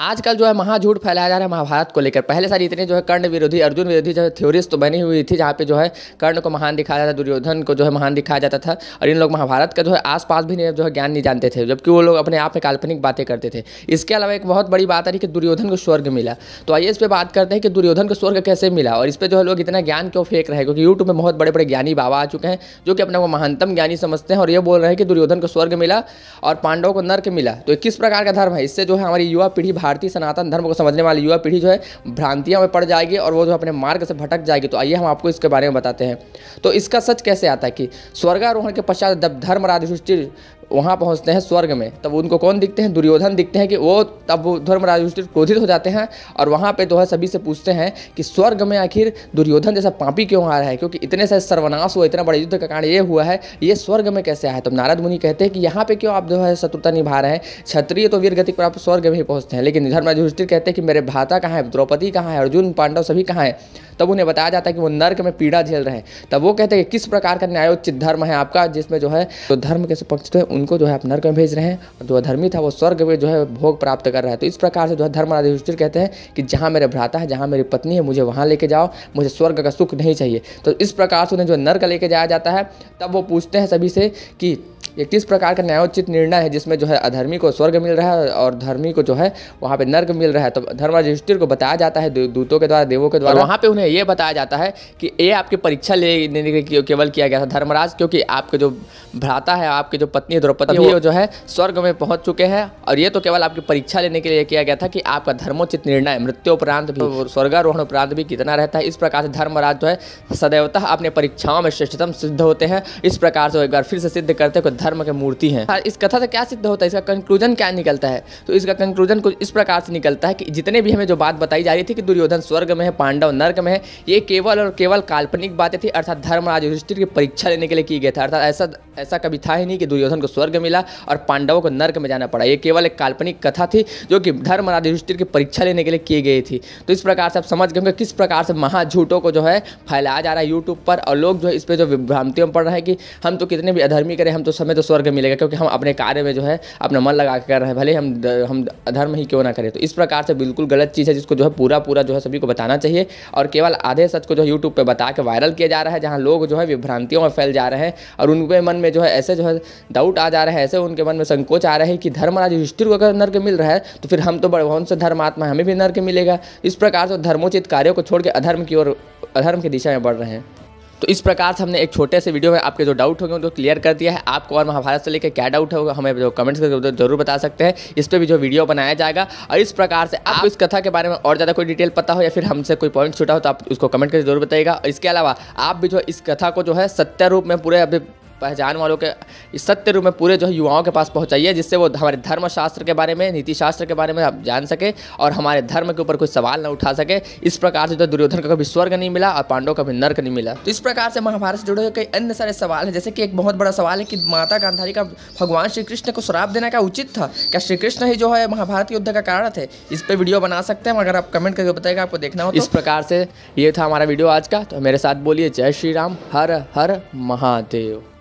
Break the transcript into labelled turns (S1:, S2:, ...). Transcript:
S1: आजकल जो है महाझूठ फैलाया जा रहा है महाभारत को लेकर पहले सारी इतने जो है कर्ण विरोधी अर्जुन विरोधी जो है थ्योरीज तो बनी हुई थी जहाँ पे जो है कर्ण को महान दिखाया जाता था दुर्योधन को जो है महान दिखाया जाता था और इन लोग महाभारत का जो है आसपास भी नहीं जो है ज्ञान नहीं जानते थे जबकि वो लोग अपने आप में काल्पनिक बातें करते थे इसके अलावा एक बहुत बड़ी बात आ रही कि दुर्योधन को स्वर्ग मिला तो आइए इस पर बात करते हैं कि दुर्योधन को स्वर्ग कैसे मिला और इस पर जो है लोग इतना ज्ञान क्यों फेंक रहे हैं क्योंकि यूट्यूब में बहुत बड़े बड़े ज्ञानी बाबा आ चुके हैं जो कि अपने को महानतम ज्ञानी समझते हैं और ये बोल रहे हैं कि दुर्योधन को स्वर्ग मिला और पांडव को नर्क मिला तो किस प्रकार का धर्म है इससे जो है हमारी युवा पीढ़ी भारतीय सनातन धर्म को समझने वाली युवा पीढ़ी जो है भ्रांतियाँ में पड़ जाएगी और वो जो अपने मार्ग से भटक जाएगी तो आइए हम आपको इसके बारे में बताते हैं तो इसका सच कैसे आता है कि स्वर्गारोहण के पश्चात धर्मराधिष्ठिर वहाँ पहुँचते हैं स्वर्ग में तब उनको कौन दिखते हैं दुर्योधन दिखते हैं कि वो तब वो धर्मराज युधिष्ठिर क्रोधित हो जाते हैं और वहाँ पे जो तो है सभी से पूछते हैं कि स्वर्ग में आखिर दुर्योधन जैसा पापी क्यों आ रहा है क्योंकि इतने से सर्वनाश हुआ इतना बड़े युद्ध का कारण ये हुआ है ये स्वर्ग में कैसे आया तब नारद मुनि कहते हैं कि यहाँ पर क्यों आप जो है शत्रुता निभा रहे हैं क्षत्रिय तो वीर गति प्राप्त स्वर्ग में ही पहुँचते हैं लेकिन धर्मराज युधिष्ठिर कहते हैं कि मेरे भाता कहाँ है द्रौपदी कहाँ है अर्जुन पांडव सभी कहाँ हैं तब उन्हें बताया जाता है कि वो नर्क में पीड़ा झेल रहे हैं तब वो कहते हैं कि किस प्रकार का न्यायोचित धर्म है आपका जिसमें जो है तो धर्म के पक्ष जो है उनको जो है आप नर्क में भेज रहे हैं और जो अधर्मी था वो स्वर्ग में जो है भोग प्राप्त कर रहा है तो इस प्रकार से जो है धर्मराज युधिष्ठिर कहते हैं कि जहाँ मेरे भ्राता है जहाँ मेरी पत्नी है मुझे वहाँ लेके जाओ मुझे स्वर्ग का सुख नहीं चाहिए तो इस प्रकार से उन्हें जो नर्क लेके जाया जाता है तब वो पूछते हैं सभी से कि इक्कीस प्रकार का न्यायोचित निर्णय है जिसमें जो है अधर्मी को स्वर्ग मिल रहा है और धर्मी को जो है वहाँ पे नर्क मिल रहा है तो धर्म रजिस्टर को बताया जाता है दूतों के द्वारा देवों के द्वारा वहाँ पे उन्हें ये बताया जाता है कि ये आपकी परीक्षा लेने के लिए केवल किया गया था धर्मराज क्योंकि आपके जो भ्राता है आपके जो पत्नी द्रौपदी वो जो है स्वर्ग में पहुँच चुके हैं और ये तो केवल आपकी परीक्षा लेने के लिए किया गया था कि आपका धर्मोचित निर्णय मृत्यु उपरांत भी तो स्वर्गारोहण उपरांत भी कितना रहता है इस प्रकार से धर्मराज जो है सदैवतः अपने परीक्षाओं में श्रेष्ठतम सिद्ध होते हैं इस प्रकार से एक बार फिर से सिद्ध करते हैं धर्म के मूर्ति हैं हाँ, इस कथा से क्या सिद्ध होता है इसका कंक्लूजन क्या निकलता है तो इसका कंक्लूजन कुछ इस प्रकार से निकलता है कि जितने भी हमें जो बात बताई जा रही थी कि दुर्योधन स्वर्ग में है पांडव नर्क में है ये केवल और केवल काल्पनिक बातें थी अर्थात धर्म युधिष्ठिर की परीक्षा लेने के लिए की गया था अर्थात ऐसा ऐसा कभी था ही नहीं कि दुर्योधन को स्वर्ग मिला और पांडवों को नर्क में जाना पड़ा ये केवल एक काल्पनिक कथा थी जो कि धर्म युधिष्ठिर की परीक्षा लेने के लिए की गई थी तो इस प्रकार से आप समझ गए किस प्रकार से महाझूठों को जो है फैलाया जा रहा है यूट्यूब पर और लोग जो है इस पर जो विभ्रांतियों पड़ रहे हैं कि हम तो कितने भी अधर्मी करें हम तो समय हमें तो स्वर्ग मिलेगा क्योंकि हम अपने कार्य में जो है अपना मन लगा के कर रहे हैं भले हम हम अधर्म ही क्यों ना करें तो इस प्रकार से बिल्कुल गलत चीज़ है जिसको जो है पूरा पूरा जो है सभी को बताना चाहिए और केवल आधे सच को जो है यूट्यूब पर बता के वायरल किया जा रहा है जहाँ लोग जो है विभ्रांतियों में फैल जा रहे हैं और उनके मन में जो है ऐसे जो है डाउट आ जा रहे हैं ऐसे उनके मन में संकोच आ रहे हैं कि राज्य हिस्ट्री को अगर नर्क मिल रहा है तो फिर हम तो बड़भवन से धर्मात्मा हमें भी नर्क मिलेगा इस प्रकार से धर्मोचित कार्यों को छोड़ के अधर्म की ओर अधर्म की दिशा में बढ़ रहे हैं तो इस प्रकार से हमने एक छोटे से वीडियो में आपके जो डाउट होंगे उनको क्लियर कर दिया है आपको और महाभारत से लेकर क्या डाउट होगा हमें जो कमेंट्स करके जरूर बता सकते हैं इस पर भी जो वीडियो बनाया जाएगा और इस प्रकार से आप इस कथा के बारे में और ज़्यादा कोई डिटेल पता हो या फिर हमसे कोई पॉइंट छूटा हो तो आप उसको कमेंट करके जरूर बताइएगा इसके अलावा आप भी जो इस कथा को जो है सत्य रूप में पूरे अभी पहचान वालों के इस सत्य रूप में पूरे जो है युवाओं के पास पहुँचाइए जिससे वो हमारे धर्मशास्त्र के बारे में नीति शास्त्र के बारे में आप जान सके और हमारे धर्म के ऊपर कोई सवाल ना उठा सके इस प्रकार से तो दुर्योधन का कभी स्वर्ग नहीं मिला और पांडव का भी नर्क नहीं मिला तो इस प्रकार से महाभारत से जुड़े हुए कई अन्य सारे सवाल हैं जैसे कि एक बहुत बड़ा सवाल है कि माता गांधारी का भगवान श्री कृष्ण को श्राप देना क्या उचित था क्या श्री कृष्ण ही जो है महाभारत युद्ध का कारण थे इस पर वीडियो बना सकते हैं अगर आप कमेंट करके बताएगा आपको देखना हो तो। इस प्रकार से ये था हमारा वीडियो आज का तो मेरे साथ बोलिए जय श्री राम हर हर महादेव